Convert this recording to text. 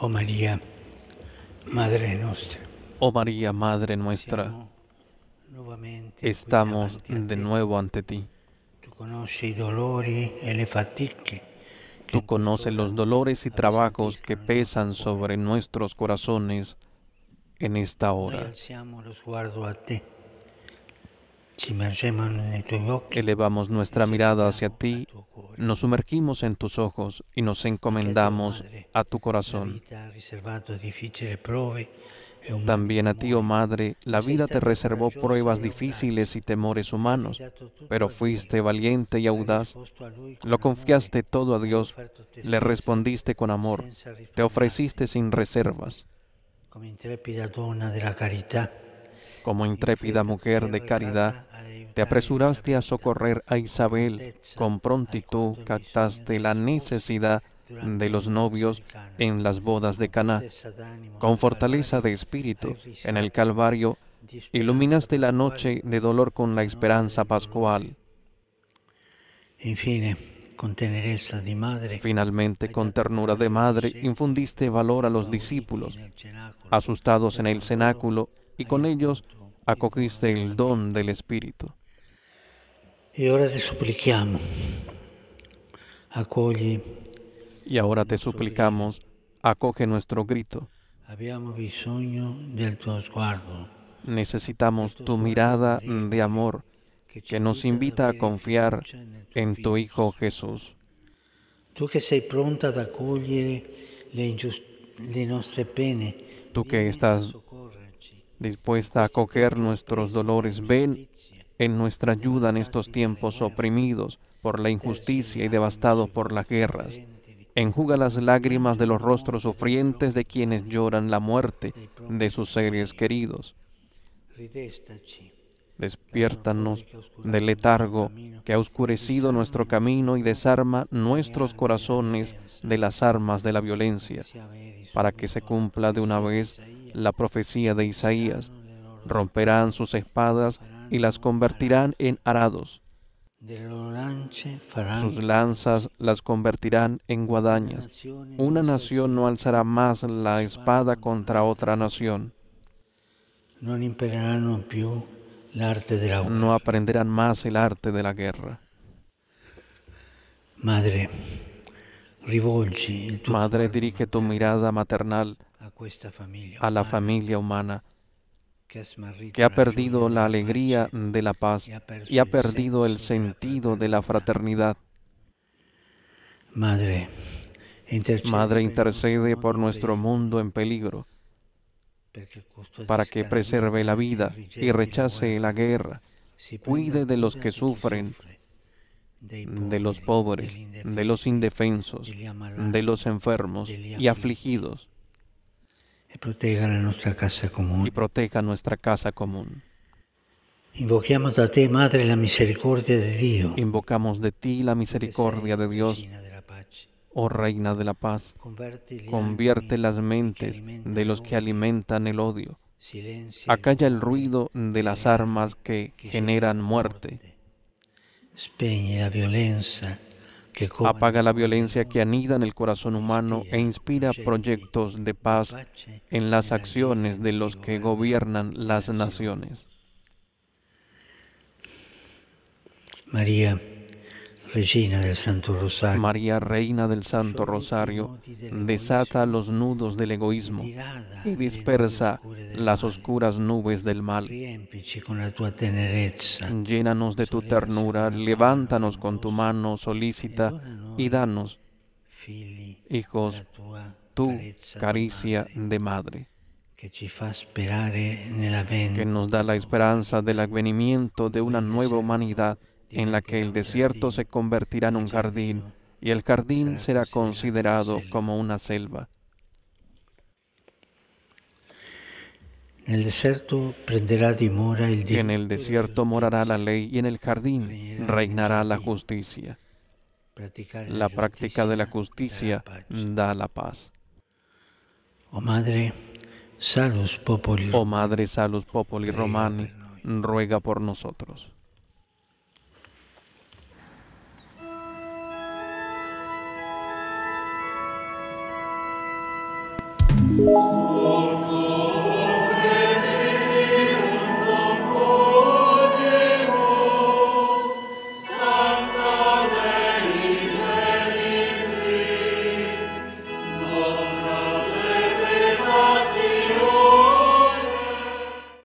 Oh María, Madre nuestra. Oh María, Madre nuestra. Estamos de nuevo ante ti. Tú conoces los dolores y trabajos que pesan sobre nuestros corazones en esta hora. Elevamos nuestra mirada hacia ti, nos sumergimos en tus ojos y nos encomendamos a tu corazón. También a ti, oh Madre, la vida te reservó pruebas difíciles y temores humanos, pero fuiste valiente y audaz. Lo confiaste todo a Dios, le respondiste con amor, te ofreciste sin reservas. Como intrépida dona de la caridad. Como intrépida mujer de caridad, te apresuraste a socorrer a Isabel, con prontitud captaste la necesidad de los novios en las bodas de Caná. Con fortaleza de espíritu, en el Calvario, iluminaste la noche de dolor con la esperanza pascual. Eh, Finalmente, con ternura de madre, infundiste valor a los discípulos, asustados en el cenáculo, y con ellos acogiste el don del Espíritu. Y ahora te suplicamos, acoge. Y ahora te suplicamos, acoge nuestro grito. Necesitamos tu mirada de amor que nos invita a confiar en tu Hijo Jesús. Tú que sei pronta ad accogliere pene. Tú que estás dispuesta a acoger nuestros dolores. Ven en nuestra ayuda en estos tiempos oprimidos por la injusticia y devastados por las guerras. Enjuga las lágrimas de los rostros sufrientes de quienes lloran la muerte de sus seres queridos. Despiértanos del letargo que ha oscurecido nuestro camino y desarma nuestros corazones de las armas de la violencia, para que se cumpla de una vez la profecía de Isaías. Romperán sus espadas y las convertirán en arados. Sus lanzas las convertirán en guadañas. Una nación no alzará más la espada contra otra nación. No aprenderán más el arte de la guerra. Madre, dirige tu mirada maternal a la familia humana que ha perdido la alegría de la paz y ha perdido el sentido de la fraternidad. Madre, Madre intercede por nuestro mundo en peligro para que preserve la vida y rechace la guerra, cuide de los que sufren, de los pobres, de los indefensos, de los enfermos y afligidos y proteja nuestra casa común. Y proteja nuestra casa común. Madre, la misericordia de Dios. Invocamos de ti la misericordia de Dios. Oh Reina de la Paz, convierte las mentes de los que alimentan el odio. Acalla el ruido de las armas que generan muerte. Spegne la violencia apaga la violencia que anida en el corazón humano e inspira proyectos de paz en las acciones de los que gobiernan las naciones. María María, Reina del Santo Rosario, desata los nudos del egoísmo y dispersa las oscuras nubes del mal. Llénanos de tu ternura, levántanos con tu mano solícita y danos, hijos, tu caricia de madre que nos da la esperanza del advenimiento de una nueva humanidad en la que el desierto se convertirá en un jardín y el jardín será considerado como una selva. En el desierto prenderá dimora En el desierto morará la ley y en el jardín reinará la justicia. La práctica de la justicia da la paz. Oh Madre, Salus Populi oh Madre Salus populi Romani, ruega por nosotros. Oh,